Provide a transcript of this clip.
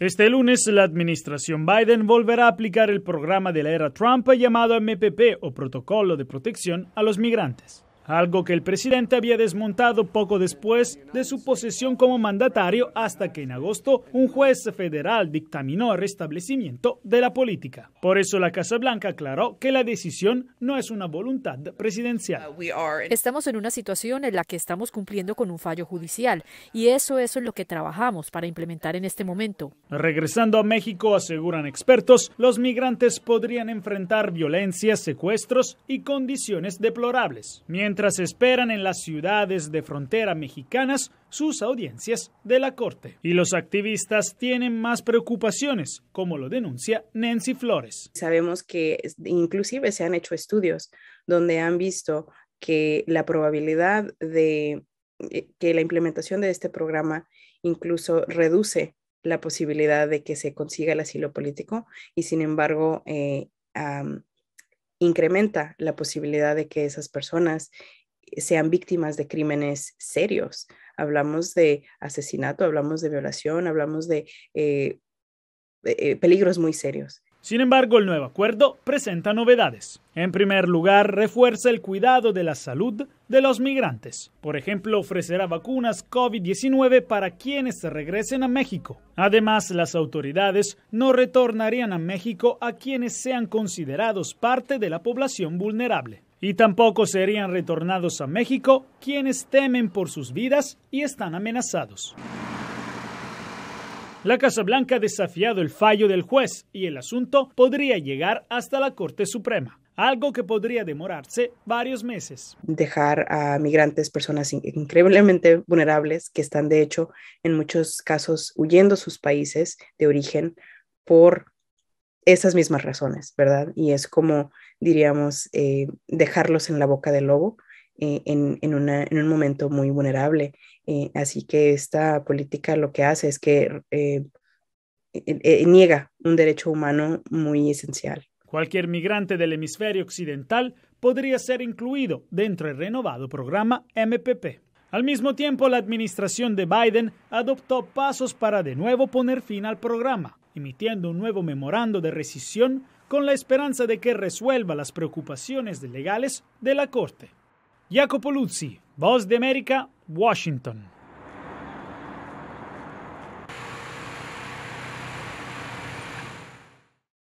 Este lunes, la administración Biden volverá a aplicar el programa de la era Trump llamado MPP o Protocolo de Protección a los Migrantes algo que el presidente había desmontado poco después de su posesión como mandatario hasta que en agosto un juez federal dictaminó el restablecimiento de la política. Por eso la Casa Blanca aclaró que la decisión no es una voluntad presidencial. Uh, estamos en una situación en la que estamos cumpliendo con un fallo judicial y eso, es lo que trabajamos para implementar en este momento. Regresando a México, aseguran expertos, los migrantes podrían enfrentar violencia, secuestros y condiciones deplorables. Mientras mientras esperan en las ciudades de frontera mexicanas sus audiencias de la Corte. Y los activistas tienen más preocupaciones, como lo denuncia Nancy Flores. Sabemos que inclusive se han hecho estudios donde han visto que la probabilidad de eh, que la implementación de este programa incluso reduce la posibilidad de que se consiga el asilo político y sin embargo eh, incrementa la posibilidad de que esas personas eh, sean víctimas de crímenes serios. Hablamos de asesinato, hablamos de violación, hablamos de eh, eh, peligros muy serios. Sin embargo, el nuevo acuerdo presenta novedades. En primer lugar, refuerza el cuidado de la salud de los migrantes. Por ejemplo, ofrecerá vacunas COVID-19 para quienes regresen a México. Además, las autoridades no retornarían a México a quienes sean considerados parte de la población vulnerable. Y tampoco serían retornados a México quienes temen por sus vidas y están amenazados. La Casa Blanca ha desafiado el fallo del juez y el asunto podría llegar hasta la Corte Suprema algo que podría demorarse varios meses. Dejar a migrantes, personas increíblemente vulnerables, que están de hecho en muchos casos huyendo sus países de origen por esas mismas razones, ¿verdad? Y es como, diríamos, eh, dejarlos en la boca del lobo eh, en, un momento muy vulnerable. Eh, así que esta política lo que hace es que eh, niega un derecho humano muy esencial. Cualquier migrante del hemisferio occidental podría ser incluido dentro del renovado programa MPP. Al mismo tiempo, la administración de Biden adoptó pasos para de nuevo poner fin al programa, emitiendo un nuevo memorando de rescisión con la esperanza de que resuelva las preocupaciones legales de la Corte. Jacopo Luzzi, Boss d'America, Washington.